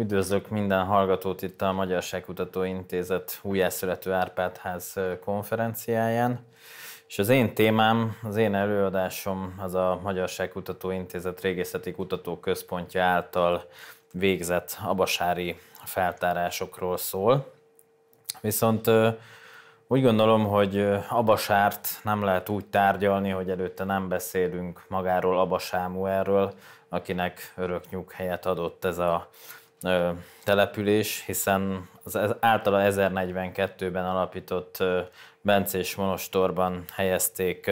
Üdvözlök minden hallgatót itt a Magyarságkutató Intézet újjászülető Árpádház konferenciáján. És az én témám, az én előadásom az a Magyarságkutató Intézet Régészeti Kutató Központja által végzett abasári feltárásokról szól. Viszont úgy gondolom, hogy abasárt nem lehet úgy tárgyalni, hogy előtte nem beszélünk magáról erről, akinek örök nyughelyet adott ez a település, hiszen az általa 1042-ben alapított Bencés Monostorban helyezték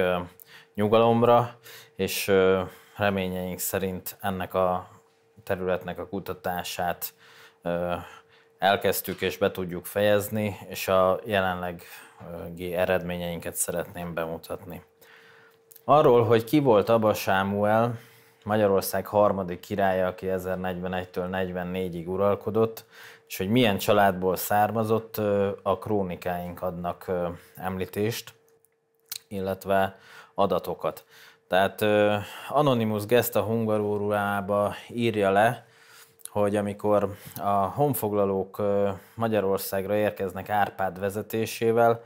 nyugalomra, és reményeink szerint ennek a területnek a kutatását elkezdtük és be tudjuk fejezni, és a jelenlegi eredményeinket szeretném bemutatni. Arról, hogy ki volt Abba Sámuel, Magyarország harmadik királya, aki 1041-től 44-ig uralkodott, és hogy milyen családból származott, a krónikáink adnak említést, illetve adatokat. Tehát Anonymous Gesta Hungarórulába írja le, hogy amikor a honfoglalók Magyarországra érkeznek Árpád vezetésével,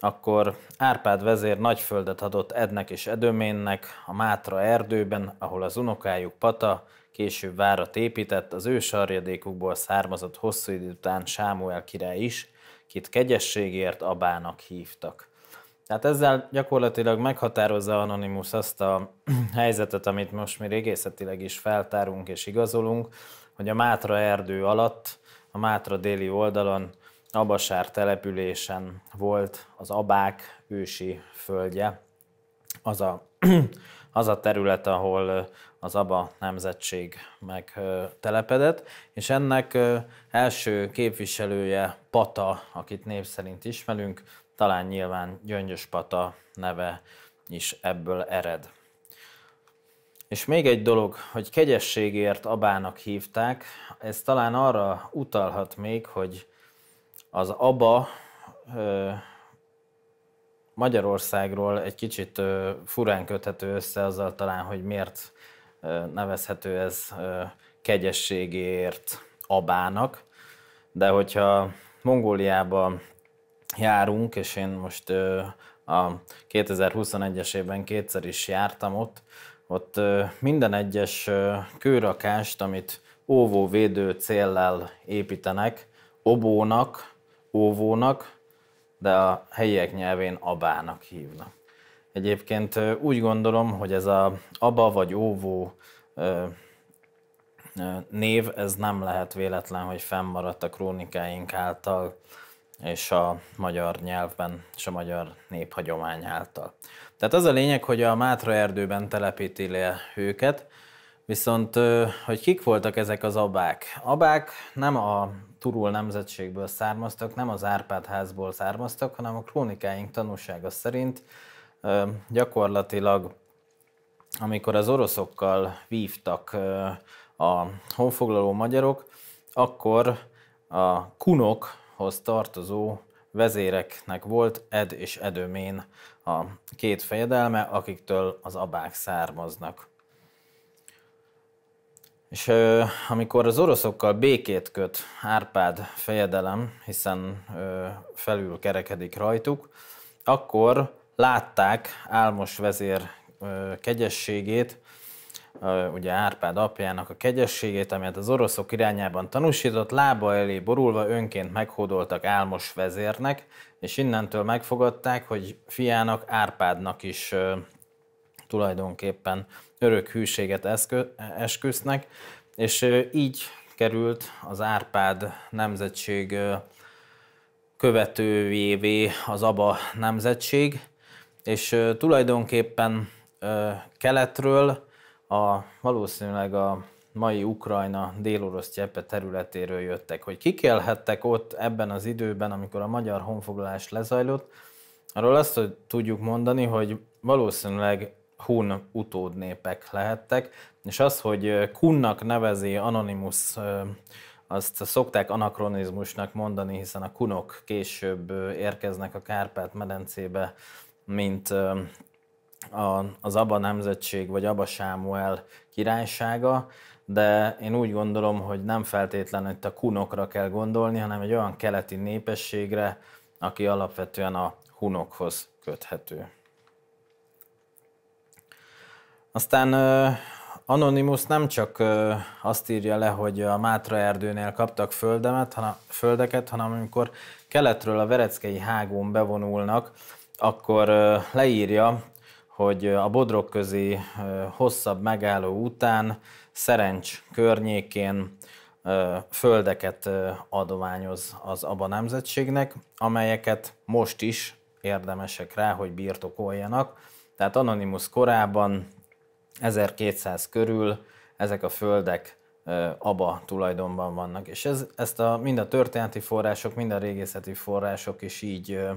akkor Árpád vezér nagy földet adott Ednek és Edöménnek a Mátra erdőben, ahol az unokájuk Pata később várat épített, az ő sarjadékukból származott hosszú idő után Sámuel király is, kit kegyességért Abának hívtak. Tehát ezzel gyakorlatilag meghatározza Anonymous azt a helyzetet, amit most mi régészetileg is feltárunk és igazolunk, hogy a Mátra erdő alatt, a Mátra déli oldalon Abasár településen volt az Abák ősi földje, az a, az a terület, ahol az Aba nemzetség megtelepedett, és ennek első képviselője Pata, akit név szerint ismerünk, talán nyilván Gyöngyös Pata neve is ebből ered. És még egy dolog, hogy kegyességért Abának hívták, ez talán arra utalhat még, hogy az ABBA Magyarországról egy kicsit furán köthető össze azzal talán, hogy miért nevezhető ez kegyességért abának, de hogyha Mongóliába járunk, és én most a 2021-es évben kétszer is jártam ott, ott minden egyes kőrakást, amit óvó-védő céllel építenek, obónak, óvónak, de a helyiek nyelvén abának hívnak. Egyébként úgy gondolom, hogy ez a aba vagy óvó név, ez nem lehet véletlen, hogy fennmaradt a krónikáink által és a magyar nyelvben, és a magyar néphagyomány által. Tehát az a lényeg, hogy a Mátra erdőben telepíti le őket, viszont hogy kik voltak ezek az abák? Abák nem a turul nemzetségből származtak, nem az Árpád házból származtak, hanem a krónikáink tanúsága szerint gyakorlatilag, amikor az oroszokkal vívtak a honfoglaló magyarok, akkor a kunokhoz tartozó vezéreknek volt Ed és Edömén a két fejedelme, akiktől az abák származnak. És amikor az oroszokkal békét köt Árpád fejedelem, hiszen felül kerekedik rajtuk, akkor látták Álmos vezér kegyességét, ugye Árpád apjának a kegyességét, amelyet az oroszok irányában tanúsított, lába elé borulva önként meghódoltak Álmos vezérnek, és innentől megfogadták, hogy fiának Árpádnak is tulajdonképpen örök hűséget eszkö, esküsznek, és így került az Árpád nemzetség követővévé az Aba nemzetség, és tulajdonképpen keletről, a, valószínűleg a mai Ukrajna délorosz cseppe területéről jöttek, hogy kik élhettek ott ebben az időben, amikor a magyar honfoglalás lezajlott, arról azt hogy tudjuk mondani, hogy valószínűleg Hun utódnépek lehettek, és az, hogy Kunnak nevezi Anonymous azt szokták anakronizmusnak mondani, hiszen a kunok később érkeznek a Kárpát-medencébe, mint az Abba nemzetség vagy Abba Sámuel királysága, de én úgy gondolom, hogy nem feltétlenül itt a kunokra kell gondolni, hanem egy olyan keleti népességre, aki alapvetően a hunokhoz köthető. Aztán Anonymous nem csak azt írja le, hogy a Mátra erdőnél kaptak földemet, hanem, földeket, hanem amikor keletről a Vereckei hágón bevonulnak, akkor leírja, hogy a bodrok közé hosszabb megálló után Szerencs környékén földeket adományoz az abba nemzetségnek, amelyeket most is érdemesek rá, hogy birtokoljanak. Tehát Anonymous korában 1200 körül ezek a földek Aba tulajdonban vannak. És ez, ezt a, mind a történeti források, mind a régészeti források is így ö,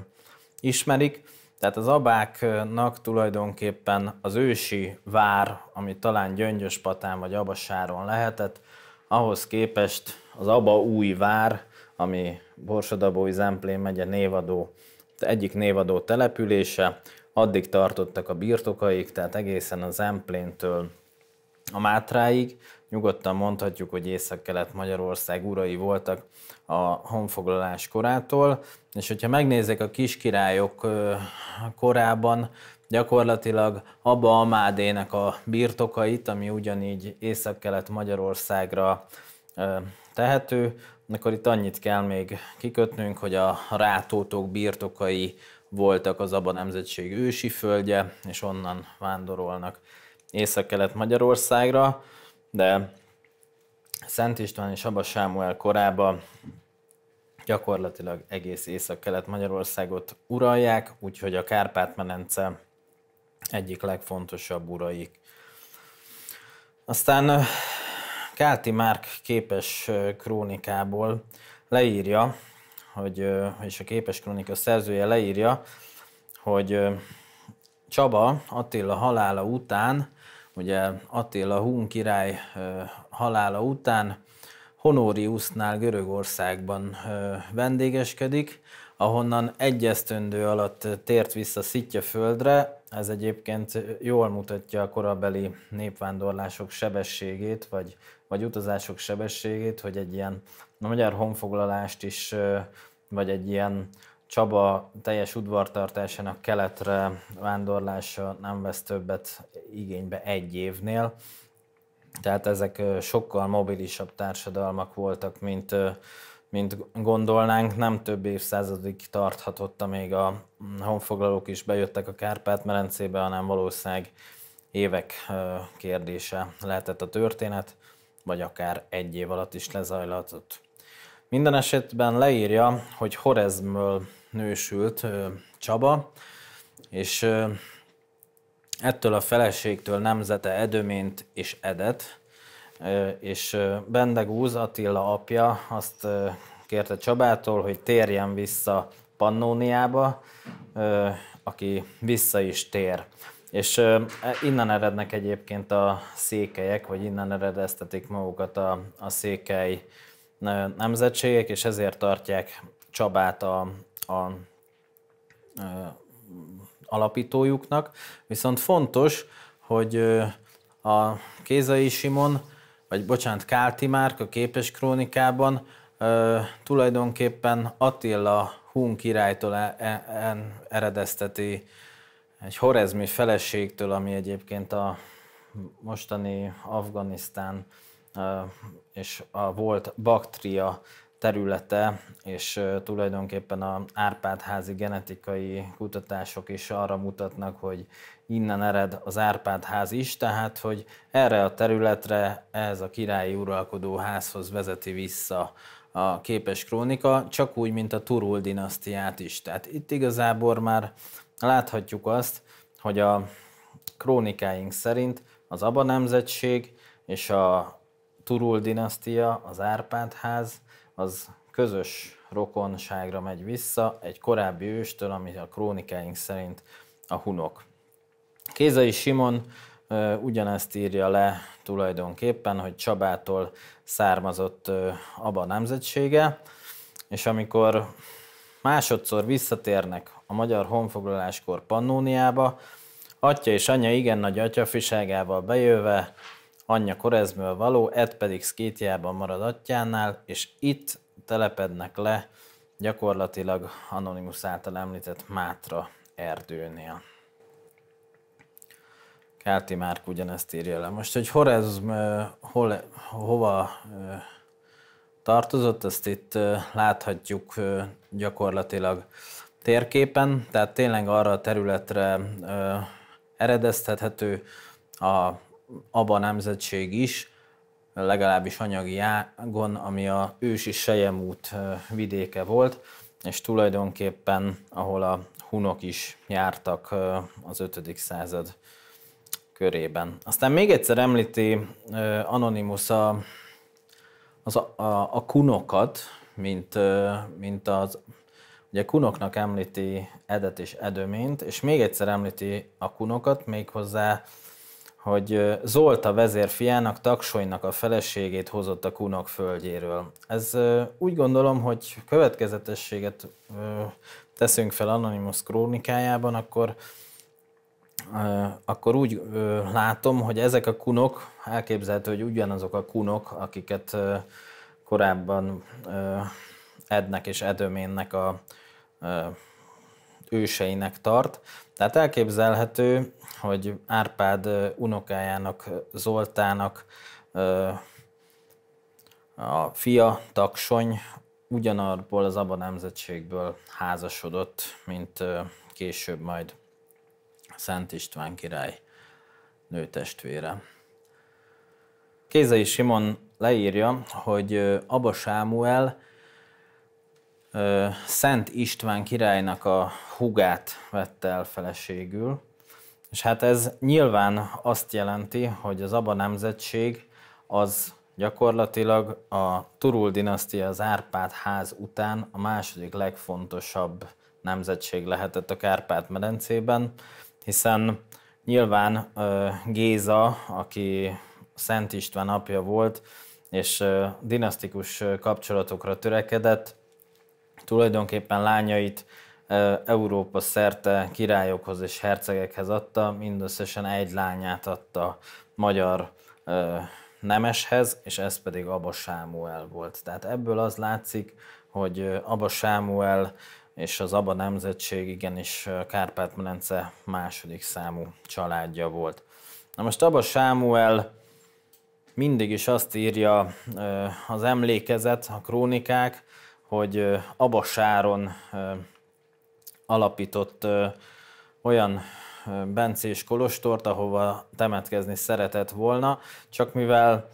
ismerik. Tehát az abáknak tulajdonképpen az ősi vár, ami talán Gyöngyöspatán vagy Abasáron lehetett, ahhoz képest az Aba új vár, ami Borsodabói Zemplén megye névadó, egyik névadó települése, addig tartottak a birtokaik, tehát egészen az Empléntől a Mátráig, nyugodtan mondhatjuk, hogy Észak-Kelet Magyarország urai voltak a honfoglalás korától, és hogyha megnézzük a kiskirályok korában, gyakorlatilag abba a Mádének a birtokait, ami ugyanígy Észak-Kelet Magyarországra tehető, akkor itt annyit kell még kikötnünk, hogy a rátótok birtokai voltak az Aba nemzetség ősi földje, és onnan vándorolnak észak-kelet Magyarországra, de Szent István és Abba Sámuel korában gyakorlatilag egész észak-kelet Magyarországot uralják, úgyhogy a Kárpát-menence egyik legfontosabb uraik. Aztán Kálti Márk képes krónikából leírja, hogy, és a Képes Kronika szerzője leírja, hogy Csaba Attila halála után, ugye Attila Hun király halála után Honoriusnál Görögországban vendégeskedik, ahonnan egy alatt tért vissza Szitja földre, ez egyébként jól mutatja a korabeli népvándorlások sebességét, vagy vagy utazások sebességét, hogy egy ilyen na, magyar honfoglalást is, vagy egy ilyen Csaba teljes udvartartásának keletre vándorlása nem vesz többet igénybe egy évnél. Tehát ezek sokkal mobilisabb társadalmak voltak, mint, mint gondolnánk. Nem több évszázadig tarthatott, még a honfoglalók is bejöttek a Kárpát-merencébe, hanem valószínűleg évek kérdése lehetett a történet vagy akár egy év alatt is lezajlatott. Minden esetben leírja, hogy Horezmől nősült Csaba, és ettől a feleségtől nemzete Edöményt és Edet, és Bendegúz Attila apja azt kérte Csabától, hogy térjen vissza Pannóniába, aki vissza is tér. És e, innen erednek egyébként a székelyek, vagy innen eredeztetik magukat a, a székely nemzetségek, és ezért tartják Csabát a, a, a alapítójuknak. Viszont fontos, hogy a Kézai Simon, vagy bocsánat, Kálti Márk a Képes Krónikában tulajdonképpen Attila Hun királytól e, e, eredezteti egy horezmi feleségtől, ami egyébként a mostani Afganisztán és a volt Baktria területe, és tulajdonképpen a Árpádházi genetikai kutatások is arra mutatnak, hogy innen ered az Árpádház is, tehát hogy erre a területre ez a királyi uralkodó házhoz vezeti vissza a képes krónika, csak úgy, mint a Turul dinasztiát is. Tehát itt igazából már láthatjuk azt, hogy a krónikáink szerint az Aba nemzetség és a Turul dinasztia, az Árpád ház, az közös rokonságra megy vissza, egy korábbi őstől, ami a krónikáink szerint a hunok. Kézai Simon ugyanezt írja le tulajdonképpen, hogy Csabától származott a nemzetsége, és amikor másodszor visszatérnek a magyar honfoglaláskor Pannóniába, atya és anyja igen nagy atyafiságával bejöve, anyja korezmől való, Ed pedig szkétiában marad atyánál, és itt telepednek le gyakorlatilag Anonimus által említett Mátra erdőnél. Kálti Márk ugyanezt írja le. Most, hogy Horezm hol, hova tartozott, ezt itt láthatjuk gyakorlatilag térképen, tehát tényleg arra a területre eredeztethető a Aba nemzetség is, legalábbis anyagi ágon, ami a ősi Sejemút vidéke volt, és tulajdonképpen ahol a hunok is jártak az 5. század körében. Aztán még egyszer említi Anonymous a, az a, a, a kunokat, mint, mint az, ugye kunoknak említi edet és edöményt, és még egyszer említi a kunokat, méghozzá, hogy Zolta vezér fiának, Taksonynak a feleségét hozott a kunok földjéről. Ez úgy gondolom, hogy következetességet teszünk fel Anonymous krónikájában, akkor akkor úgy látom, hogy ezek a kunok, elképzelhető, hogy ugyanazok a kunok, akiket korábban Ednek és Edöménnek a őseinek tart. Tehát elképzelhető, hogy Árpád unokájának, Zoltának a fia, Taksony ugyanarból az Abba nemzetségből házasodott, mint később majd Szent István király nőtestvére. Kézei Simon leírja, hogy Abba Sámuel Szent István királynak a hugát vette el feleségül, és hát ez nyilván azt jelenti, hogy az Abba nemzetség az gyakorlatilag a Turul dinasztia az Árpád ház után a második legfontosabb nemzetség lehetett a Kárpát-medencében hiszen nyilván Géza, aki Szent István apja volt, és dinasztikus kapcsolatokra törekedett, tulajdonképpen lányait Európa szerte királyokhoz és hercegekhez adta, mindösszesen egy lányát adta magyar nemeshez, és ez pedig Abba Sámuel volt. Tehát ebből az látszik, hogy Abba Sámuel és az Aba nemzetség igenis Kárpát-Melence második számú családja volt. Na most Aba Sámuel mindig is azt írja az emlékezet, a krónikák, hogy Aba Sáron alapított olyan bencés kolostort, ahova temetkezni szeretett volna, csak mivel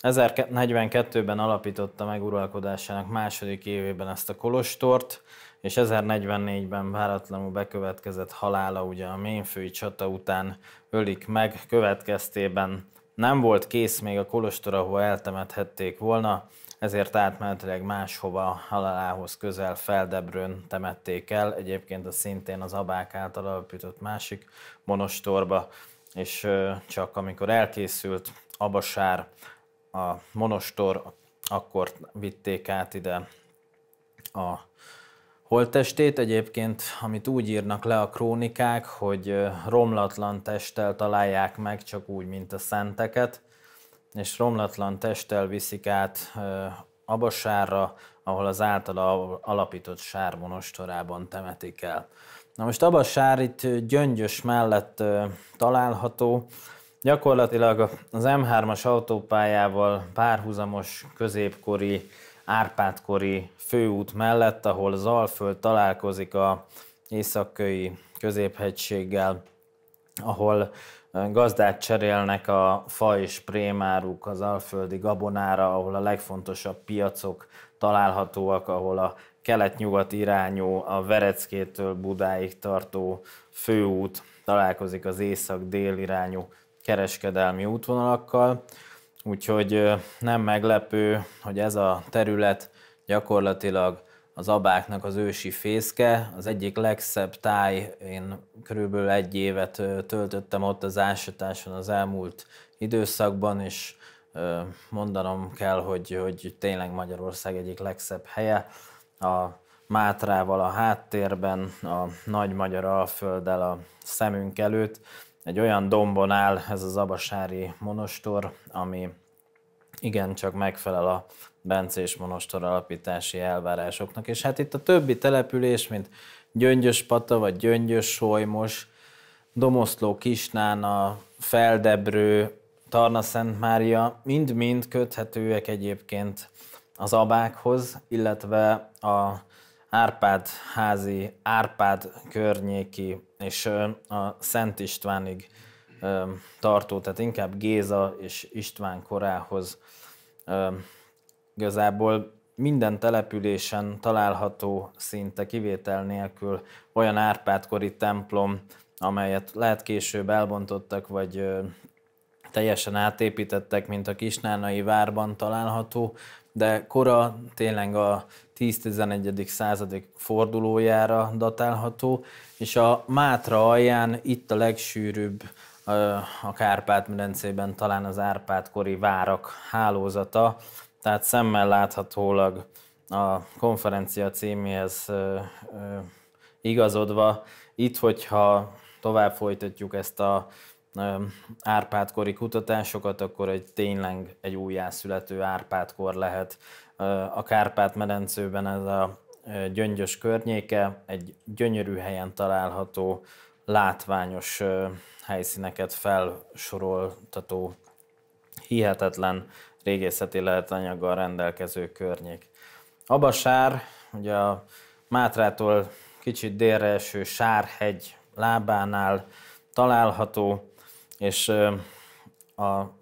1042-ben alapította meg uralkodásának második évében ezt a kolostort, és 1044-ben váratlanul bekövetkezett halála ugye a Ménfői csata után ölik meg, következtében nem volt kész még a kolostor, ahol eltemethették volna, ezért átmenetileg máshova halálához közel Feldebrőn temették el, egyébként a szintén az abák által alapított másik monostorba, és csak amikor elkészült Abasár a monostor, akkor vitték át ide a Holttestét egyébként, amit úgy írnak le a krónikák, hogy romlatlan testtel találják meg, csak úgy, mint a szenteket, és romlatlan testtel viszik át Abasárra, ahol az általa alapított sár monostorában temetik el. Na most Abasár itt Gyöngyös mellett található, gyakorlatilag az M3-as autópályával párhuzamos középkori Árpádkori főút mellett, ahol Zalföld találkozik a északköi középhegységgel, ahol eh, gazdát cserélnek a fa és prémáruk az alföldi gabonára, ahol a legfontosabb piacok találhatóak, ahol a kelet-nyugat irányú, a Vereckétől Budáig tartó főút találkozik az észak-dél irányú kereskedelmi útvonalakkal. Úgyhogy nem meglepő, hogy ez a terület gyakorlatilag az abáknak az ősi fészke. Az egyik legszebb táj, én körülbelül egy évet töltöttem ott az ásatáson az elmúlt időszakban, és mondanom kell, hogy, hogy tényleg Magyarország egyik legszebb helye. A Mátrával a háttérben, a Nagy Magyar Alfölddel a szemünk előtt, egy olyan dombon áll ez az abasári monostor, ami igencsak megfelel a Bencés Monostor alapítási elvárásoknak. És hát itt a többi település, mint Gyöngyös Pata vagy Gyöngyös Solymos, Domoszló Kisnána, Feldebrő, Tarna Szent Mária, mind-mind köthetőek egyébként az abákhoz, illetve a Árpád házi, Árpád környéki és a Szent Istvánig tartó, tehát inkább Géza és István korához igazából minden településen található szinte kivétel nélkül olyan Árpádkori templom, amelyet lehet később elbontottak, vagy teljesen átépítettek, mint a Kisnánai várban található de kora tényleg a 10-11. századik fordulójára datálható, és a Mátra alján itt a legsűrűbb a Kárpát-medencében talán az Árpád-kori várak hálózata, tehát szemmel láthatólag a konferencia címéhez igazodva, itt, hogyha tovább folytatjuk ezt a Árpádkori kutatásokat, akkor egy tényleg egy újjászülető Árpádkor lehet. A Kárpát-medencőben ez a gyöngyös környéke egy gyönyörű helyen található látványos helyszíneket felsoroltató hihetetlen régészeti lehetanyaggal rendelkező környék. Abasár, ugye a Mátrától kicsit délre eső Sárhegy lábánál található, és a,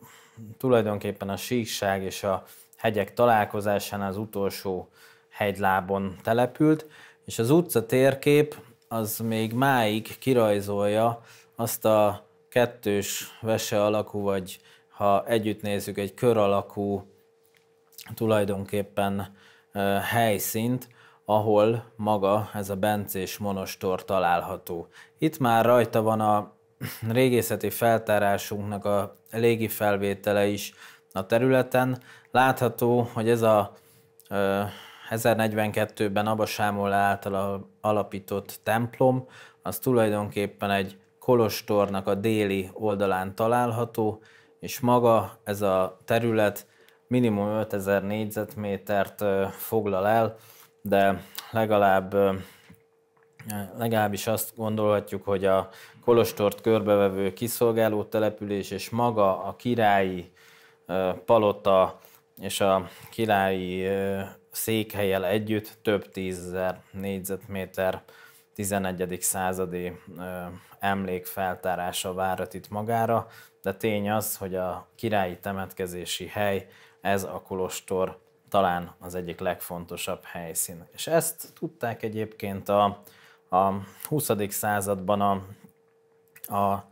tulajdonképpen a síkság és a hegyek találkozásán az utolsó hegylábon települt, és az utca térkép az még máig kirajzolja azt a kettős vese alakú, vagy ha együtt nézzük, egy kör alakú tulajdonképpen helyszínt, ahol maga ez a bencés monostor található. Itt már rajta van a régészeti feltárásunknak a légi felvétele is a területen. Látható, hogy ez a 1042-ben Abasámol által alapított templom, az tulajdonképpen egy kolostornak a déli oldalán található, és maga ez a terület minimum 5000 négyzetmétert foglal el, de legalább legalábbis azt gondolhatjuk, hogy a Kolostort körbevevő kiszolgáló település és maga a királyi palota és a királyi székhelyel együtt több tízezer négyzetméter 11. századi emlékfeltárása várat itt magára, de tény az, hogy a királyi temetkezési hely, ez a kolostor talán az egyik legfontosabb helyszín. És ezt tudták egyébként a a 20. században a, a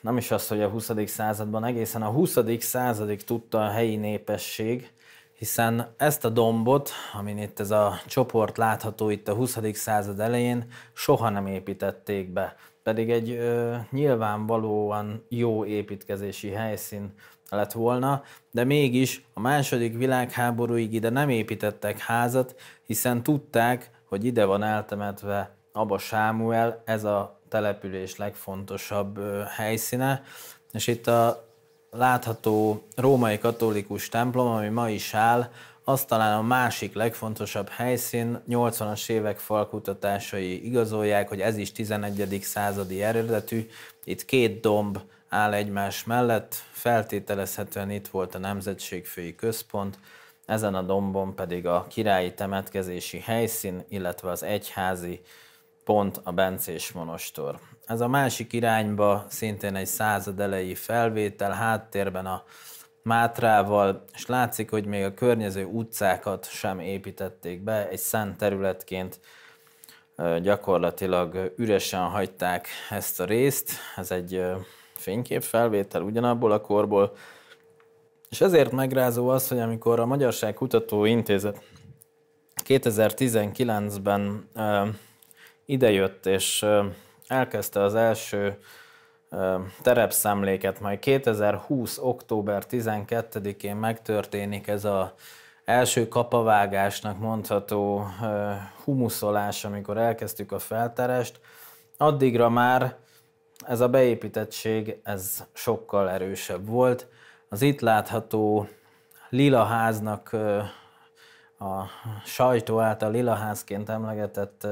nem is az, hogy a 20. században, egészen a 20. századig tudta a helyi népesség, hiszen ezt a dombot, amin itt ez a csoport látható itt a 20. század elején, soha nem építették be. Pedig egy ö, nyilvánvalóan jó építkezési helyszín lett volna, de mégis a második világháborúig ide nem építettek házat, hiszen tudták, hogy ide van eltemetve Abba Sámuel, ez a település legfontosabb helyszíne, és itt a látható római katolikus templom, ami ma is áll, az talán a másik legfontosabb helyszín, 80-as évek falkutatásai igazolják, hogy ez is 11. századi eredetű, itt két domb áll egymás mellett, feltételezhetően itt volt a nemzetségfői központ, ezen a dombon pedig a királyi temetkezési helyszín, illetve az egyházi pont a Bencés Monostor. Ez a másik irányba szintén egy század elejé felvétel, háttérben a Mátrával, és látszik, hogy még a környező utcákat sem építették be, egy szent területként gyakorlatilag üresen hagyták ezt a részt. Ez egy fényképfelvétel ugyanabból a korból, és ezért megrázó az, hogy amikor a Magyarság Kutató Intézet 2019-ben ö, idejött és ö, elkezdte az első ö, terepszemléket, majd 2020. október 12-én megtörténik ez a első kapavágásnak mondható ö, humuszolás, amikor elkezdtük a felterest, addigra már ez a beépítettség ez sokkal erősebb volt, az itt látható lila háznak a sajtó által lila házként emlegetett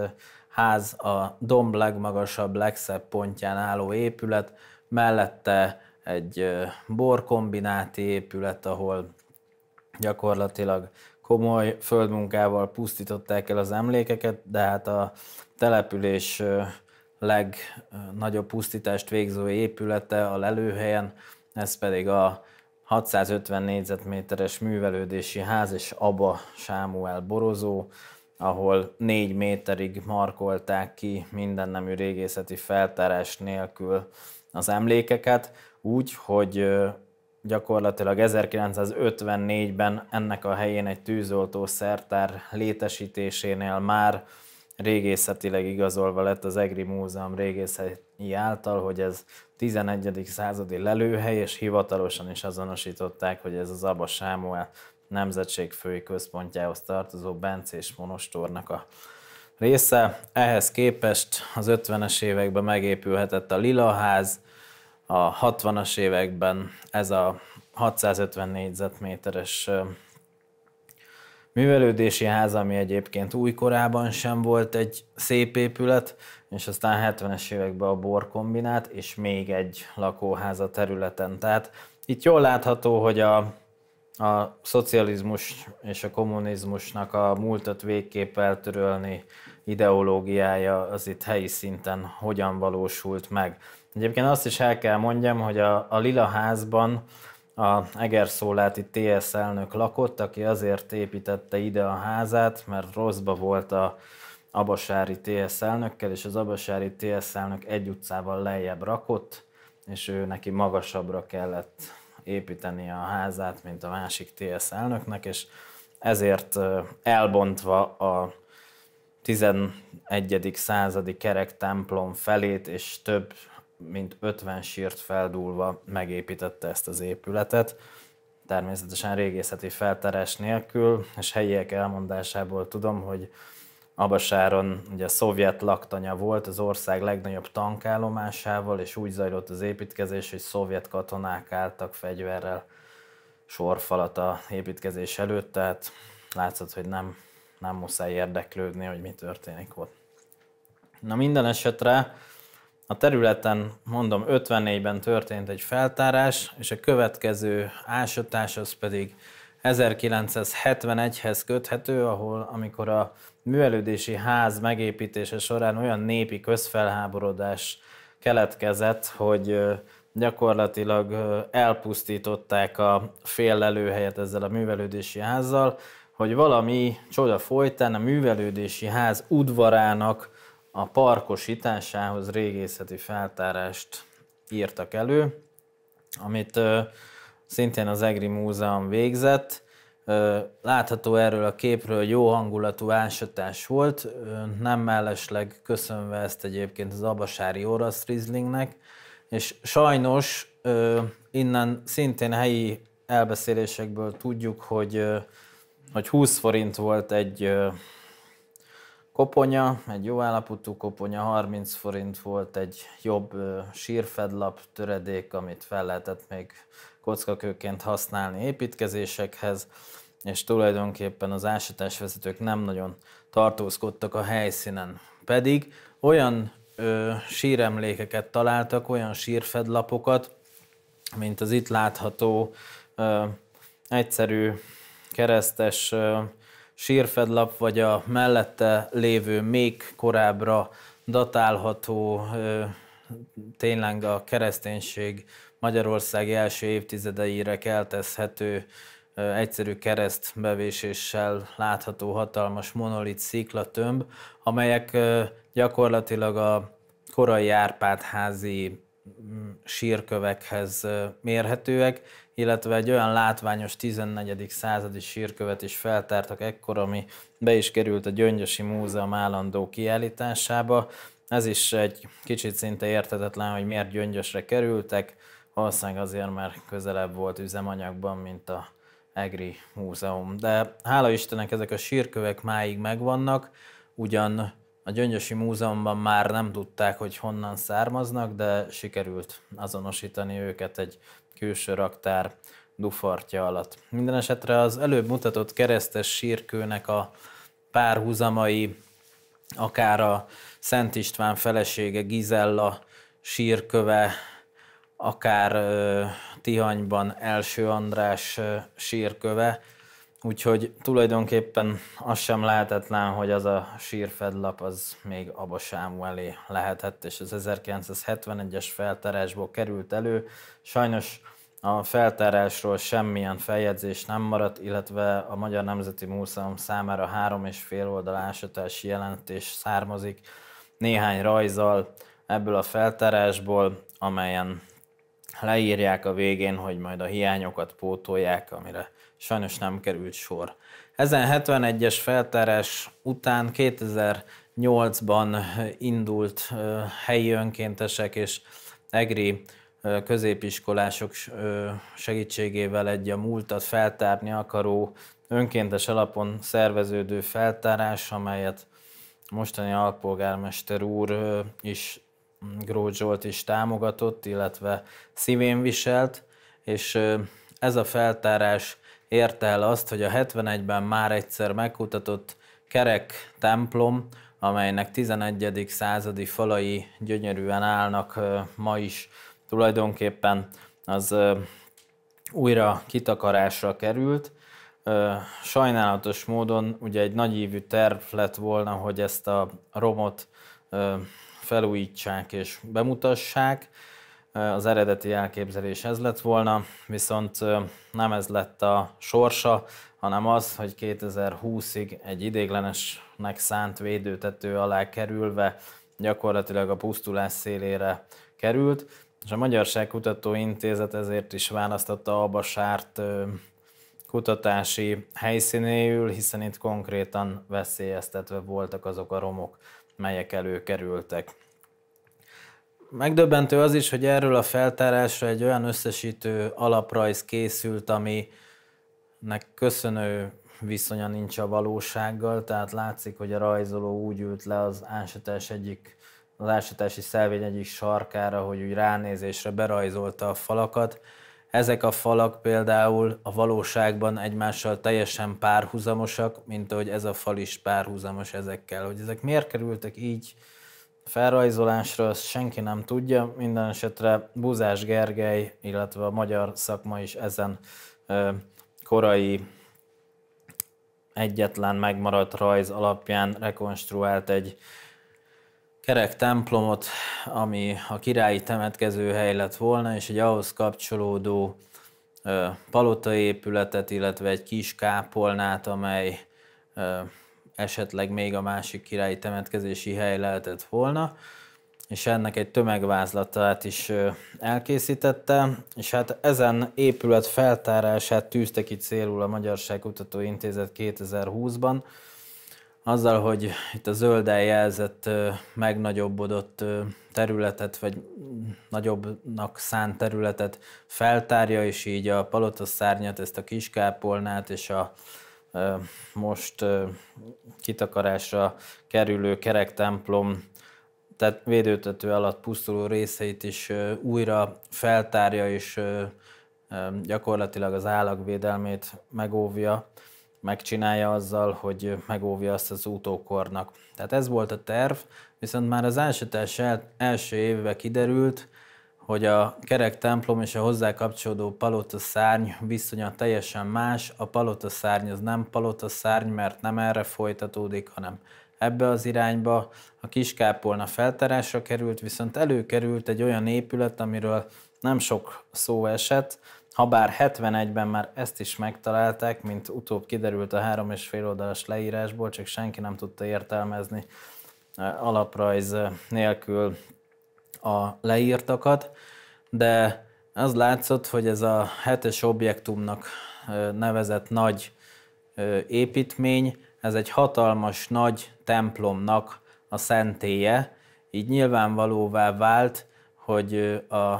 ház a domb legmagasabb, legszebb pontján álló épület, mellette egy borkombináti épület, ahol gyakorlatilag komoly földmunkával pusztították el az emlékeket, de hát a település legnagyobb pusztítást végző épülete a lelőhelyen, ez pedig a 650 négyzetméteres művelődési ház, és aba Sámuel borozó, ahol négy méterig markolták ki minden nemű régészeti feltárás nélkül az emlékeket, úgy, hogy gyakorlatilag 1954-ben ennek a helyén egy tűzoltó szertár létesítésénél már régészetileg igazolva lett az EGRI Múzeum régészeti által, hogy ez 11. századi lelőhely, és hivatalosan is azonosították, hogy ez az Abba Sámuel fői központjához tartozó Bencés Monostornak a része. Ehhez képest az 50-es években megépülhetett a Lilaház, a 60-as években ez a 650 négyzetméteres művelődési ház, ami egyébként újkorában sem volt egy szép épület, és aztán 70-es években a borkombinát és még egy lakóház a területen. Tehát itt jól látható, hogy a, a szocializmus és a kommunizmusnak a múltat végképp eltörölni ideológiája az itt helyi szinten hogyan valósult meg. Egyébként azt is el kell mondjam, hogy a, a Lila házban a Egerszóláti TS elnök lakott, aki azért építette ide a házát, mert rosszba volt a Abasári TS elnökkel, és az Abasári TS elnök egy utcával lejjebb rakott, és ő neki magasabbra kellett építeni a házát, mint a másik TS elnöknek, és ezért elbontva a 11. századi kerek templom felét és több mint 50 sírt feldúlva megépítette ezt az épületet, természetesen régészeti feltárás nélkül, és helyiek elmondásából tudom, hogy Abasáron ugye a szovjet laktanya volt az ország legnagyobb tankállomásával, és úgy zajlott az építkezés, hogy szovjet katonák álltak fegyverrel sorfalat a építkezés előtt, tehát látszott, hogy nem, nem muszáj érdeklődni, hogy mi történik ott. Na minden esetre a területen, mondom, 54-ben történt egy feltárás, és a következő ásatás az pedig 1971-hez köthető, ahol amikor a művelődési ház megépítése során olyan népi közfelháborodás keletkezett, hogy gyakorlatilag elpusztították a fél lelőhelyet ezzel a művelődési házzal, hogy valami csoda folytán a művelődési ház udvarának a parkosításához régészeti feltárást írtak elő, amit szintén az EGRI Múzeum végzett. Látható erről a képről, hogy jó hangulatú ásatás volt, nem mellesleg köszönve ezt egyébként az Abasári Orasz Rizlingnek, és sajnos innen szintén helyi elbeszélésekből tudjuk, hogy, hogy 20 forint volt egy koponya, egy jó állapotú koponya, 30 forint volt egy jobb sírfedlap töredék, amit fel lehetett még kockakőként használni építkezésekhez, és tulajdonképpen az ásatásvezetők nem nagyon tartózkodtak a helyszínen. Pedig olyan ö, síremlékeket találtak, olyan sírfedlapokat, mint az itt látható ö, egyszerű keresztes ö, sírfedlap vagy a mellette lévő még korábbra datálható tényleg a kereszténység Magyarország első évtizedeire keltezhető egyszerű keresztbevéséssel látható hatalmas monolit sziklatömb, amelyek gyakorlatilag a korai Árpádházi mm, sírkövekhez mérhetőek, illetve egy olyan látványos 14. századi sírkövet is feltártak ekkor, ami be is került a Gyöngyösi Múzeum állandó kiállításába. Ez is egy kicsit szinte értetetlen, hogy miért Gyöngyösre kerültek, valószínűleg azért, mert közelebb volt üzemanyagban, mint a Egri Múzeum. De hála Istennek ezek a sírkövek máig megvannak, ugyan a Gyöngyösi Múzeumban már nem tudták, hogy honnan származnak, de sikerült azonosítani őket egy külső raktár dufartja alatt. Minden esetre az előbb mutatott keresztes sírkőnek a párhuzamai, akár a Szent István felesége Gizella sírköve, akár Tihanyban első András ö, sírköve, Úgyhogy tulajdonképpen az sem lehetetlen, hogy az a sírfedlap az még Abba elé lehetett, és az 1971-es feltárásból került elő. Sajnos a feltárásról semmilyen feljegyzés nem maradt, illetve a Magyar Nemzeti Múzeum számára három és fél oldal ásatási jelentés származik néhány rajzal ebből a feltárásból, amelyen leírják a végén, hogy majd a hiányokat pótolják, amire sajnos nem került sor. Ezen 71-es feltárás után 2008-ban indult helyi önkéntesek és egri középiskolások segítségével egy a múltat feltárni akaró önkéntes alapon szerveződő feltárás, amelyet mostani alpolgármester úr is Grót Zsolt is támogatott, illetve szívén viselt, és ez a feltárás érte el azt, hogy a 71-ben már egyszer megkutatott kerek templom, amelynek 11. századi falai gyönyörűen állnak ma is tulajdonképpen, az újra kitakarásra került. Sajnálatos módon ugye egy nagyívű terv lett volna, hogy ezt a romot felújítsák és bemutassák, az eredeti elképzelés ez lett volna, viszont nem ez lett a sorsa, hanem az, hogy 2020-ig egy idéglenesnek szánt védőtető alá kerülve gyakorlatilag a pusztulás szélére került, és a Magyarság Kutató Intézet ezért is választotta Basárt kutatási helyszínéül, hiszen itt konkrétan veszélyeztetve voltak azok a romok, melyek előkerültek. Megdöbbentő az is, hogy erről a feltárásra egy olyan összesítő alaprajz készült, aminek köszönő viszonya nincs a valósággal, tehát látszik, hogy a rajzoló úgy ült le az ásatás egyik az ásatási szelvény egyik sarkára, hogy úgy ránézésre berajzolta a falakat. Ezek a falak például a valóságban egymással teljesen párhuzamosak, mint ahogy ez a fal is párhuzamos ezekkel. Hogy ezek miért kerültek így felrajzolásra ezt senki nem tudja, minden esetre Buzás Gergely, illetve a magyar szakma is ezen korai egyetlen megmaradt rajz alapján rekonstruált egy kerek templomot, ami a királyi hely lett volna, és egy ahhoz kapcsolódó épületet illetve egy kis kápolnát, amely esetleg még a másik királyi temetkezési hely lehetett volna, és ennek egy tömegvázlatát is elkészítette, és hát ezen épület feltárását tűzte ki célul a Magyarság Intézet 2020-ban, azzal, hogy itt a zölddel jelzett, megnagyobbodott területet, vagy nagyobbnak szánt területet feltárja, és így a palotaszárnyat, ezt a kiskápolnát és a most kitakarásra kerülő kerektemplom tehát védőtető alatt pusztuló részeit is újra feltárja és gyakorlatilag az állagvédelmét megóvja, megcsinálja azzal, hogy megóvja azt az utókornak. Tehát ez volt a terv, viszont már az ásatás első évben kiderült, hogy a kerek templom és a hozzá kapcsolódó palota szárny viszonya teljesen más, a palota szárny az nem palota szárny, mert nem erre folytatódik, hanem ebbe az irányba. A kiskápolna felterásra került, viszont előkerült egy olyan épület, amiről nem sok szó esett, habár 71-ben már ezt is megtalálták, mint utóbb kiderült a három és fél oldalas leírásból, csak senki nem tudta értelmezni eh, alaprajz eh, nélkül a leírtakat, de az látszott, hogy ez a hetes objektumnak nevezett nagy építmény, ez egy hatalmas nagy templomnak a szentélye, így nyilvánvalóvá vált, hogy a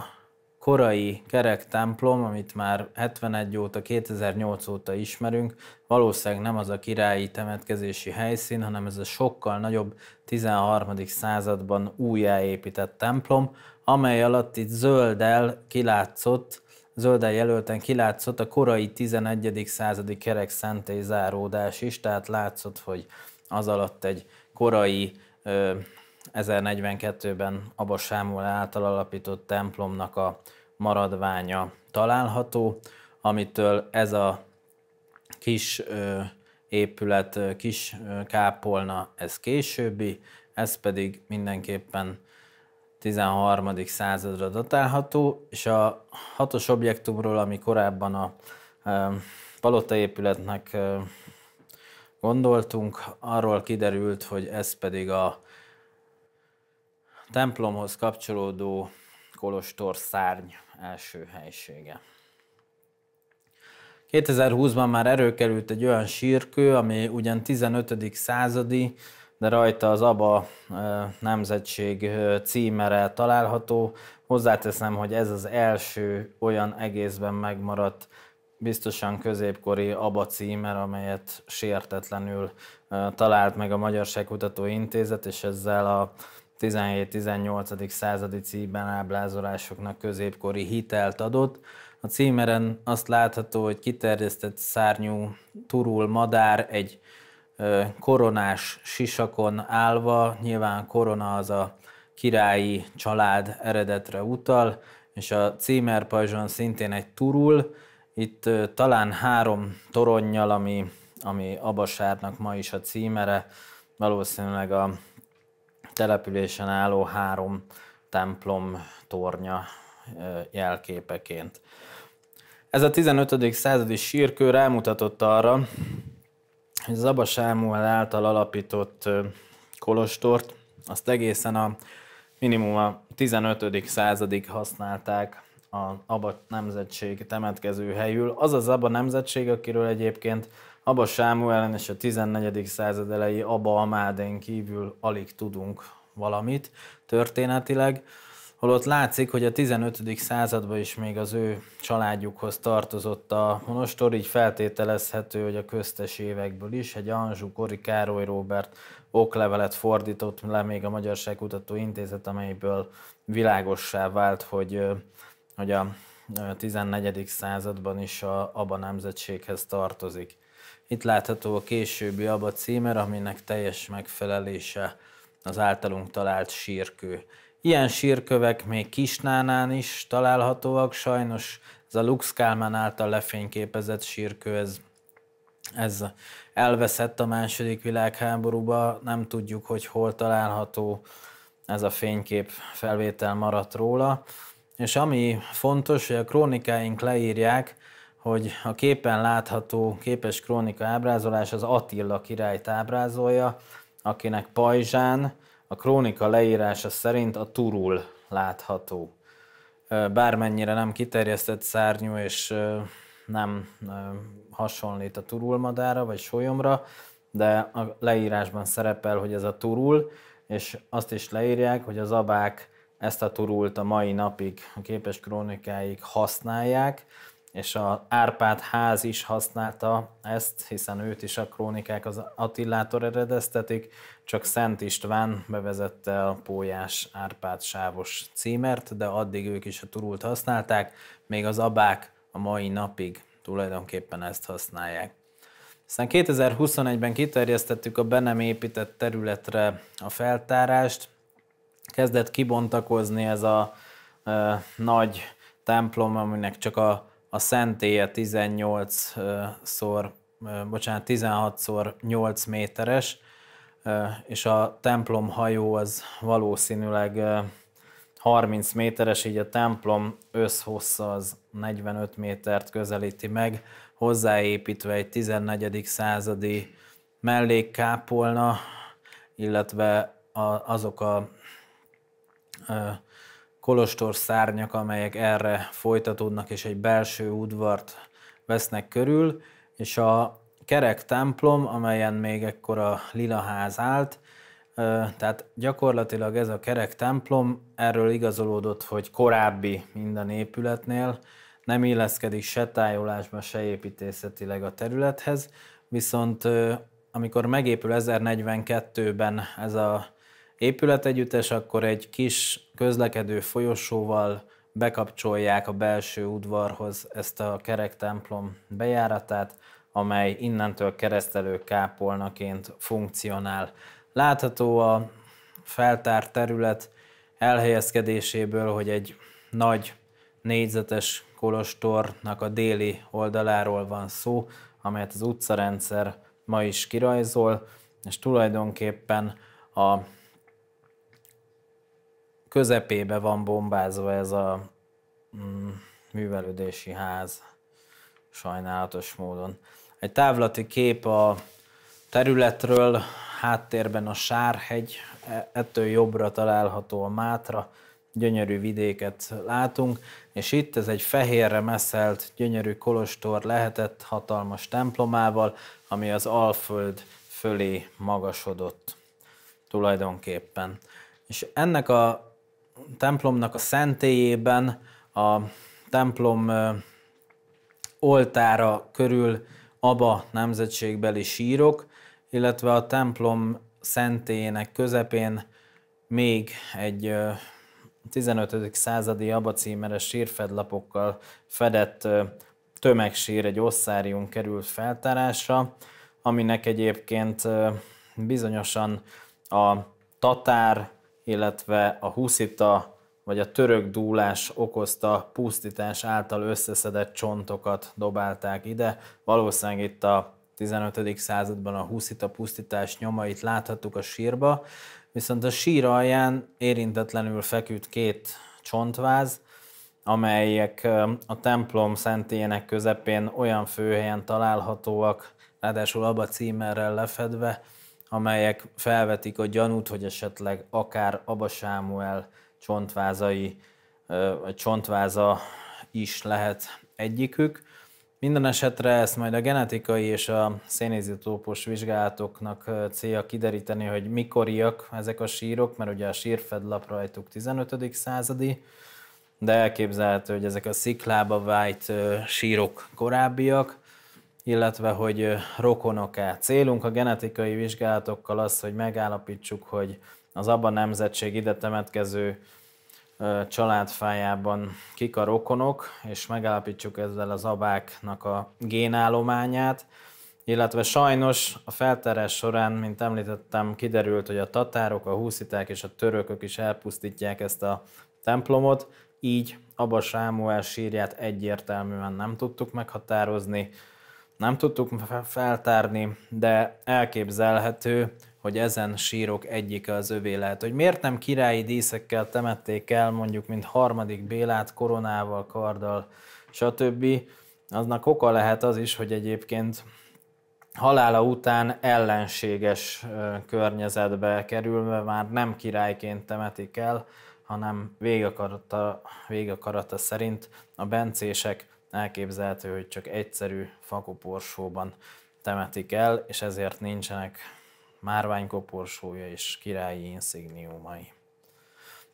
korai kerek templom, amit már 71 óta, 2008 óta ismerünk, valószínűleg nem az a királyi temetkezési helyszín, hanem ez a sokkal nagyobb 13. században újjáépített templom, amely alatt itt zölddel kilátszott, zölddel jelölten kilátszott a korai 11. századi kerek szentély záródás is, tehát látszott, hogy az alatt egy korai 1042-ben Abba Sámuel által alapított templomnak a maradványa található, amitől ez a kis ö, épület, kis ö, kápolna, ez későbbi, ez pedig mindenképpen 13. századra datálható, és a hatos objektumról, ami korábban a palota épületnek gondoltunk, arról kiderült, hogy ez pedig a templomhoz kapcsolódó kolostor szárny első helysége. 2020-ban már erőkerült egy olyan sírkő, ami ugyan 15. századi, de rajta az ABA nemzetség címere található. Hozzáteszem, hogy ez az első olyan egészben megmaradt, biztosan középkori ABA címer, amelyet sértetlenül talált meg a Kutató Intézet, és ezzel a 17-18. századi címben ábrázolásoknak középkori hitelt adott. A címeren azt látható, hogy kiterjesztett szárnyú turul madár egy koronás sisakon állva, nyilván korona az a királyi család eredetre utal, és a címer pajzson szintén egy turul, itt talán három toronnyal, ami, ami Abasárnak ma is a címere, valószínűleg a településen álló három templom tornya jelképeként. Ez a 15. századi sírkő rámutatott arra, hogy Zaba Sámuel által alapított kolostort, azt egészen a minimum a 15. századig használták a Abba nemzetség temetkező helyül. Az az Abba nemzetség, akiről egyébként Abba ellen és a 14. század elejé Abba Amádén kívül alig tudunk valamit történetileg, holott látszik, hogy a 15. században is még az ő családjukhoz tartozott a monostor, így feltételezhető, hogy a köztes évekből is egy Anzsú Kori Károly Róbert oklevelet fordított le még a Kutató Intézet, amelyből világossá vált, hogy, hogy a 14. században is a Aba nemzetséghez tartozik. Itt látható a későbbi abba címer, aminek teljes megfelelése az általunk talált sírkő. Ilyen sírkövek még Kisnánán is találhatóak, sajnos ez a Lux Kálmán által lefényképezett sírkő, ez, ez elveszett a második világháborúba, nem tudjuk, hogy hol található, ez a fénykép felvétel maradt róla. És ami fontos, hogy a krónikáink leírják, hogy a képen látható képes krónika ábrázolás az Attila királyt ábrázolja, akinek pajzsán a krónika leírása szerint a turul látható. Bármennyire nem kiterjesztett szárnyú és nem hasonlít a turulmadára vagy solyomra, de a leírásban szerepel, hogy ez a turul, és azt is leírják, hogy az abák ezt a turult a mai napig a képes krónikáig használják, és a Árpád ház is használta ezt, hiszen őt is a krónikák az Attillától eredeztetik, csak Szent István bevezette a Pólyás Árpád sávos címert, de addig ők is a turult használták, még az abák a mai napig tulajdonképpen ezt használják. Aztán 2021-ben kiterjesztettük a be nem épített területre a feltárást, kezdett kibontakozni ez a e, nagy templom, aminek csak a a szentélye 18 szor, bocsánat, 16 szor 8 méteres, és a templom hajó az valószínűleg 30 méteres, így a templom összhossza az 45 métert közelíti meg, hozzáépítve egy 14. századi mellékkápolna, illetve a, azok a kolostor szárnyak, amelyek erre folytatódnak, és egy belső udvart vesznek körül, és a kerek templom, amelyen még ekkor a lilaház állt, tehát gyakorlatilag ez a kerek templom, erről igazolódott, hogy korábbi minden épületnél, nem illeszkedik se tájolásba, se építészetileg a területhez, viszont amikor megépül 1042-ben ez a épületegyüttes, akkor egy kis közlekedő folyosóval bekapcsolják a belső udvarhoz ezt a kerek templom bejáratát, amely innentől keresztelő kápolnaként funkcionál. Látható a feltárt terület elhelyezkedéséből, hogy egy nagy négyzetes kolostornak a déli oldaláról van szó, amelyet az utcarendszer ma is kirajzol, és tulajdonképpen a közepébe van bombázva ez a mm, művelődési ház, sajnálatos módon. Egy távlati kép a területről, háttérben a Sárhegy, e, ettől jobbra található a Mátra, gyönyörű vidéket látunk, és itt ez egy fehérre meszelt, gyönyörű kolostor lehetett hatalmas templomával, ami az Alföld fölé magasodott tulajdonképpen. És ennek a templomnak a szentélyében a templom oltára körül aba nemzetségbeli sírok, illetve a templom szentélyének közepén még egy 15. századi aba címeres sírfedlapokkal fedett tömegsír, egy osszárium került feltárásra, aminek egyébként bizonyosan a tatár illetve a huszita vagy a török dúlás okozta pusztítás által összeszedett csontokat dobálták ide. Valószínűleg itt a 15. században a huszita pusztítás nyomait láthattuk a sírba, viszont a sír alján érintetlenül feküdt két csontváz, amelyek a templom szentélyének közepén olyan főhelyen találhatóak, ráadásul abba címerrel lefedve, amelyek felvetik a gyanút, hogy esetleg akár Abba Sámuel csontvázai, vagy csontváza is lehet egyikük. Minden esetre ezt majd a genetikai és a szénizotópos vizsgálatoknak célja kideríteni, hogy mikoriak ezek a sírok, mert ugye a sírfedlap rajtuk 15. századi, de elképzelhető, hogy ezek a sziklába vájt sírok korábbiak, illetve hogy rokonok-e. Célunk a genetikai vizsgálatokkal az, hogy megállapítsuk, hogy az abban nemzetség ide temetkező családfájában kik a rokonok, és megállapítsuk ezzel az abáknak a génállományát, illetve sajnos a felterés során, mint említettem, kiderült, hogy a tatárok, a húsziták és a törökök is elpusztítják ezt a templomot, így Abba Sámuel sírját egyértelműen nem tudtuk meghatározni, nem tudtuk feltárni, de elképzelhető, hogy ezen sírok egyike az övé lehet. Hogy miért nem királyi díszekkel temették el, mondjuk, mint harmadik Bélát, koronával, karddal, stb., aznak oka lehet az is, hogy egyébként halála után ellenséges környezetbe kerülve már nem királyként temetik el, hanem végakarata, végakarata szerint a bencések elképzelhető, hogy csak egyszerű fakoporsóban temetik el, és ezért nincsenek márványkoporsója és királyi inszigniumai.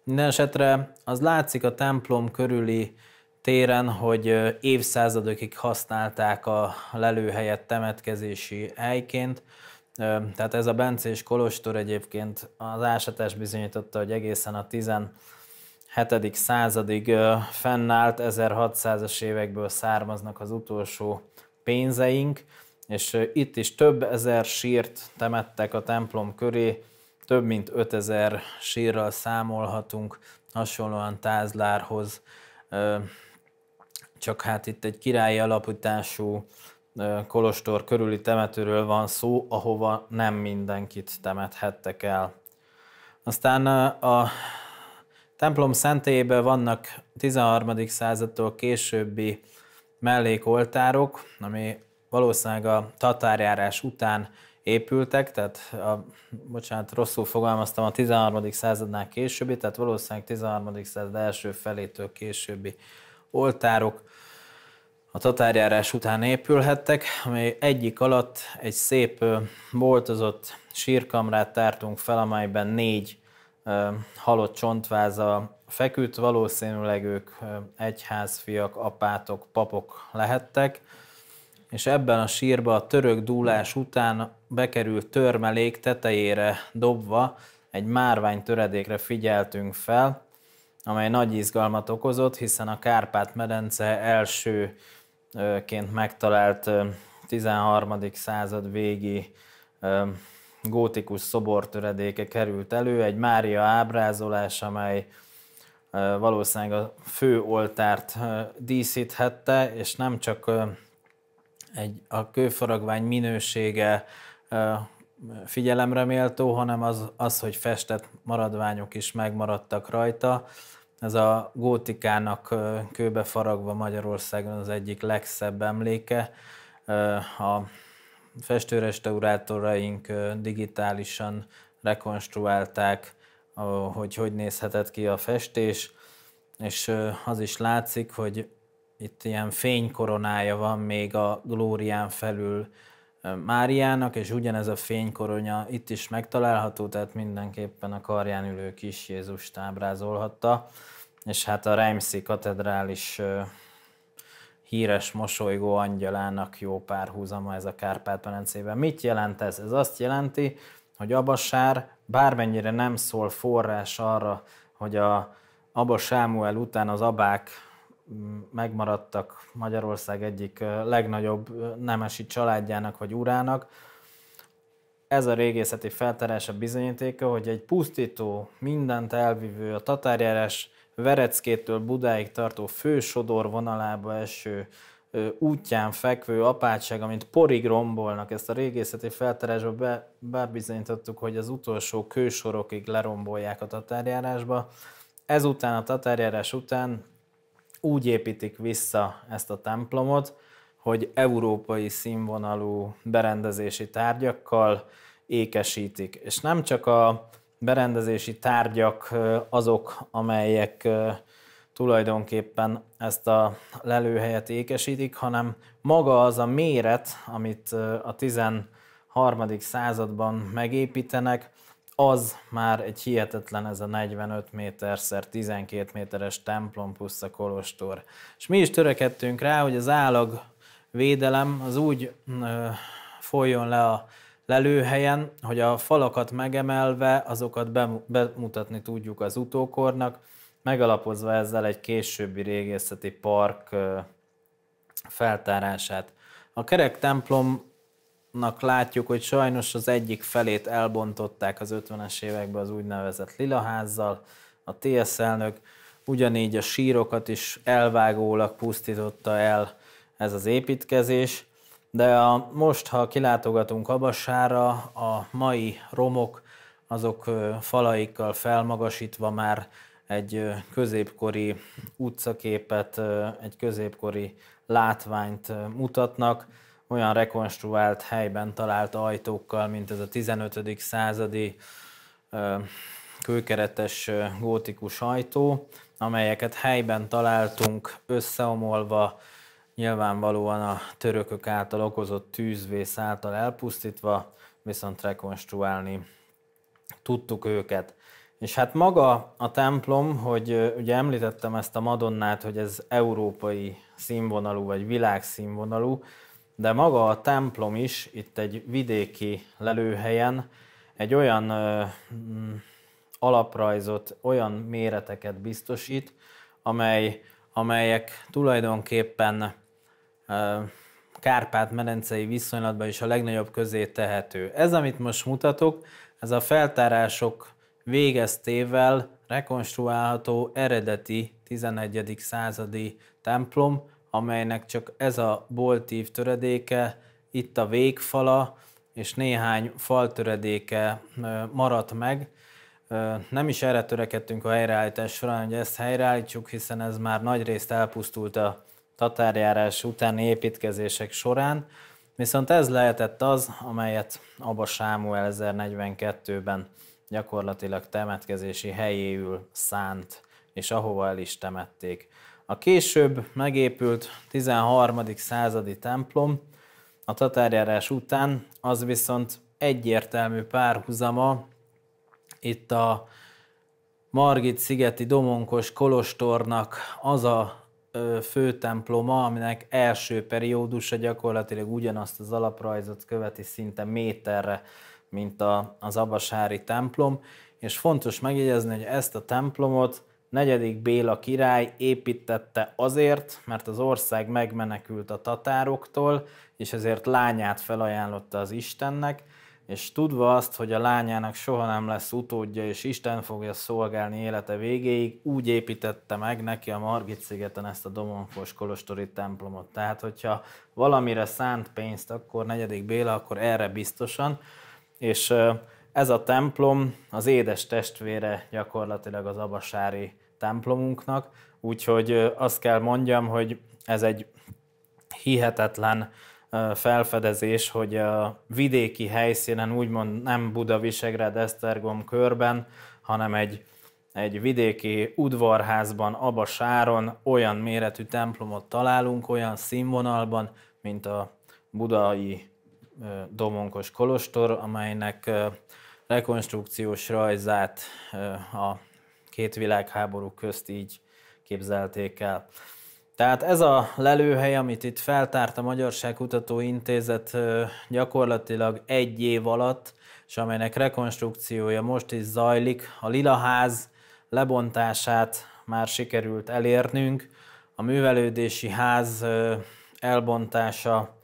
Minden esetre az látszik a templom körüli téren, hogy évszázadokig használták a lelőhelyet temetkezési helyként, tehát ez a Bencés Kolostor egyébként az ásatás bizonyította, hogy egészen a 10 7. századig fennállt, 1600-as évekből származnak az utolsó pénzeink, és itt is több ezer sírt temettek a templom köré, több mint 5000 sírral számolhatunk, hasonlóan Tázlárhoz, csak hát itt egy királyi alapítású kolostor körüli temetőről van szó, ahova nem mindenkit temethettek el. Aztán a templom szentélyében vannak 13. századtól későbbi mellékoltárok, ami valószínűleg a tatárjárás után épültek, tehát a, bocsánat, rosszul fogalmaztam, a 13. századnál későbbi, tehát valószínűleg 13. század első felétől későbbi oltárok a tatárjárás után épülhettek, amely egyik alatt egy szép boltozott sírkamrát tártunk fel, amelyben négy halott csontváza feküdt, valószínűleg ők egyházfiak, apátok, papok lehettek, és ebben a sírba a török dúlás után bekerült törmelék tetejére dobva egy márvány töredékre figyeltünk fel, amely nagy izgalmat okozott, hiszen a Kárpát-medence elsőként megtalált 13. század végi gótikus szobortöredéke került elő, egy Mária ábrázolás, amely valószínűleg a fő oltárt díszíthette, és nem csak egy, a kőfaragvány minősége figyelemre méltó, hanem az, az, hogy festett maradványok is megmaradtak rajta. Ez a gótikának kőbe faragva Magyarországon az egyik legszebb emléke. A festőrestaurátoraink digitálisan rekonstruálták, hogy hogy nézhetett ki a festés, és az is látszik, hogy itt ilyen fénykoronája van még a Glórián felül Máriának, és ugyanez a fénykoronya itt is megtalálható, tehát mindenképpen a karján ülő kis Jézust ábrázolhatta, és hát a Reimszi katedrális híres mosolygó angyalának jó párhuzama ez a Kárpát-menencében. Mit jelent ez? Ez azt jelenti, hogy Abasár bármennyire nem szól forrás arra, hogy a Abba Sámuel után az abák mm, megmaradtak Magyarország egyik legnagyobb nemesi családjának vagy urának. Ez a régészeti feltárása bizonyítéka, hogy egy pusztító, mindent elvívő, a tatárjárás Vereckétől Budáig tartó fősodor vonalába eső útján fekvő apátság, amit porig rombolnak. Ezt a régészeti feltárásba be, bebizonyítottuk, hogy az utolsó kősorokig lerombolják a tatárjárásba. Ezután, a tatárjárás után úgy építik vissza ezt a templomot, hogy európai színvonalú berendezési tárgyakkal ékesítik. És nem csak a, berendezési tárgyak azok, amelyek tulajdonképpen ezt a lelőhelyet ékesítik, hanem maga az a méret, amit a 13. században megépítenek, az már egy hihetetlen ez a 45 méter szer 12 méteres templom plusz a kolostor. És mi is törekedtünk rá, hogy az állag védelem az úgy folyjon le a lelőhelyen, hogy a falakat megemelve azokat bemutatni tudjuk az utókornak, megalapozva ezzel egy későbbi régészeti park feltárását. A kerek templomnak látjuk, hogy sajnos az egyik felét elbontották az 50-es években az úgynevezett Lilaházzal, a TSZ elnök, ugyanígy a sírokat is elvágólag pusztította el ez az építkezés, de a, most, ha kilátogatunk Abassára, a mai romok azok falaikkal felmagasítva már egy középkori utcaképet, egy középkori látványt mutatnak, olyan rekonstruált helyben talált ajtókkal, mint ez a 15. századi kőkeretes gótikus ajtó, amelyeket helyben találtunk összeomolva, nyilvánvalóan a törökök által okozott tűzvész által elpusztítva, viszont rekonstruálni tudtuk őket. És hát maga a templom, hogy ugye említettem ezt a Madonnát, hogy ez európai színvonalú, vagy világszínvonalú, de maga a templom is itt egy vidéki lelőhelyen egy olyan ö, mm, alaprajzot, olyan méreteket biztosít, amely, amelyek tulajdonképpen Kárpát-medencei viszonylatban is a legnagyobb közé tehető. Ez, amit most mutatok, ez a feltárások végeztével rekonstruálható eredeti 11. századi templom, amelynek csak ez a boltív töredéke, itt a végfala és néhány fal töredéke maradt meg. Nem is erre törekedtünk a helyreállítás során, hogy ezt helyreállítsuk, hiszen ez már nagyrészt elpusztult a tatárjárás utáni építkezések során, viszont ez lehetett az, amelyet Abba Sámuel 1042-ben gyakorlatilag temetkezési helyéül szánt, és ahova el is temették. A később megépült 13. századi templom a tatárjárás után, az viszont egyértelmű párhuzama itt a Margit szigeti domonkos kolostornak az a temploma, aminek első periódusa gyakorlatilag ugyanazt az alaprajzot követi szinte méterre, mint a, az abasári templom, és fontos megjegyezni, hogy ezt a templomot negyedik Béla király építette azért, mert az ország megmenekült a tatároktól, és ezért lányát felajánlotta az Istennek, és tudva azt, hogy a lányának soha nem lesz utódja, és Isten fogja szolgálni élete végéig, úgy építette meg neki a Margit szigeten ezt a domonkos kolostori templomot. Tehát, hogyha valamire szánt pénzt, akkor negyedik Béla, akkor erre biztosan, és ez a templom az édes testvére gyakorlatilag az abasári templomunknak, úgyhogy azt kell mondjam, hogy ez egy hihetetlen felfedezés, hogy a vidéki helyszínen, úgymond nem Buda-Visegrád Esztergom körben, hanem egy, egy vidéki udvarházban, Abasáron olyan méretű templomot találunk, olyan színvonalban, mint a budai domonkos kolostor, amelynek rekonstrukciós rajzát a két világháború közt így képzelték el. Tehát ez a lelőhely, amit itt feltárt a Magyarság Kutató Intézet gyakorlatilag egy év alatt, és amelynek rekonstrukciója most is zajlik, a Lilaház lebontását már sikerült elérnünk, a művelődési ház elbontása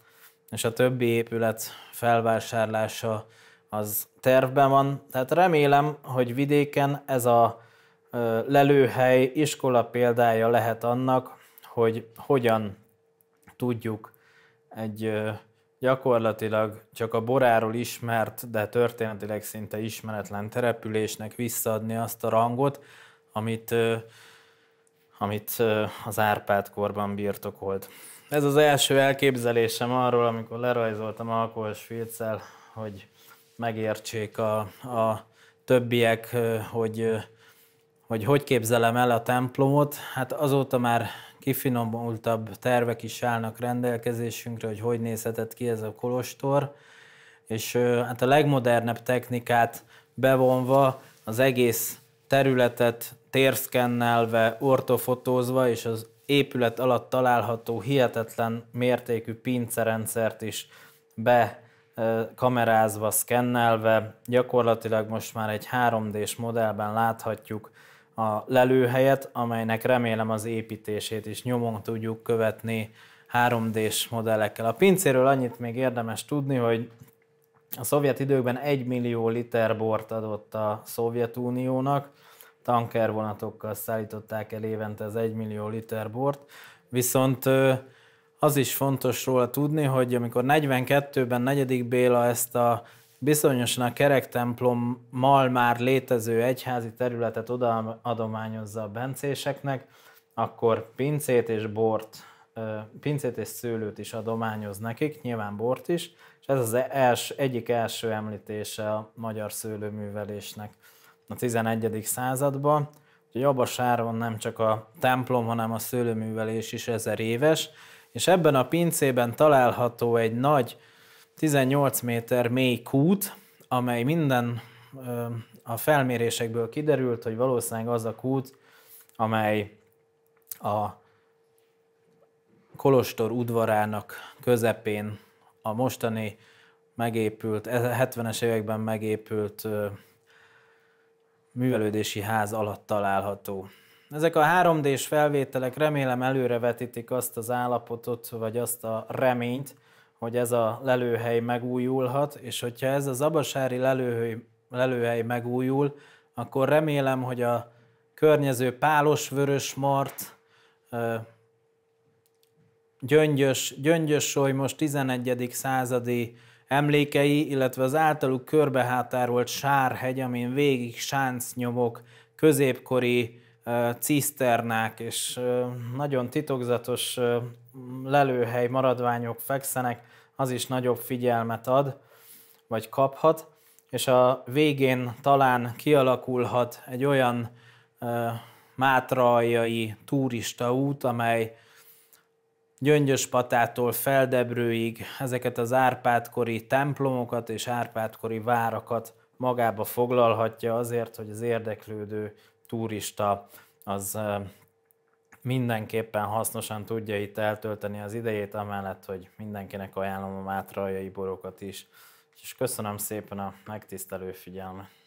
és a többi épület felvásárlása az tervben van. Tehát remélem, hogy vidéken ez a lelőhely iskola példája lehet annak, hogy hogyan tudjuk egy gyakorlatilag csak a boráról ismert, de történetileg szinte ismeretlen településnek visszaadni azt a rangot, amit, amit az Árpád korban birtokolt. Ez az első elképzelésem arról, amikor lerajzoltam a filccel, hogy megértsék a, a többiek, hogy hogy hogy képzelem el a templomot, hát azóta már kifinomultabb tervek is állnak rendelkezésünkre, hogy hogy nézhetett ki ez a kolostor, és hát a legmodernebb technikát bevonva az egész területet térszkennelve, ortofotózva, és az épület alatt található hihetetlen mértékű pincerendszert is be kamerázva, szkennelve, gyakorlatilag most már egy 3D-s modellben láthatjuk a lelőhelyet, amelynek remélem az építését is nyomon tudjuk követni 3D-s modellekkel. A pincéről annyit még érdemes tudni, hogy a szovjet időkben 1 millió liter bort adott a Szovjetuniónak, tankervonatokkal szállították el évente az 1 millió liter bort, viszont az is fontos róla tudni, hogy amikor 42-ben negyedik Béla ezt a bizonyosan a kerektemplommal már létező egyházi területet oda adományozza a bencéseknek, akkor pincét és bort, pincét és szőlőt is adományoz nekik, nyilván bort is, és ez az els, egyik első említése a magyar szőlőművelésnek a 11. században. Úgyhogy abba sáron nem csak a templom, hanem a szőlőművelés is ezer éves, és ebben a pincében található egy nagy 18 méter mély kút, amely minden a felmérésekből kiderült, hogy valószínűleg az a kút, amely a Kolostor udvarának közepén a mostani megépült, 70-es e- években megépült művelődési ház alatt található. Ezek a 3D-s felvételek remélem előrevetítik azt az állapotot, vagy azt a reményt, hogy ez a lelőhely megújulhat, és hogyha ez a zabasári lelőhely, lelőhely megújul, akkor remélem, hogy a környező pálos-vörös mart, gyöngyös, gyöngyös solymos 11. századi emlékei, illetve az általuk körbehátárolt sárhegy, amin végig sáncnyomok, középkori ciszternák és nagyon titokzatos lelőhely maradványok fekszenek, az is nagyobb figyelmet ad, vagy kaphat, és a végén talán kialakulhat egy olyan ö, mátraljai turistaút, amely patától Feldebrőig ezeket az árpádkori templomokat és árpádkori várakat magába foglalhatja azért, hogy az érdeklődő turista az mindenképpen hasznosan tudja itt eltölteni az idejét, amellett, hogy mindenkinek ajánlom a mátrajai borokat is. És köszönöm szépen a megtisztelő figyelmet.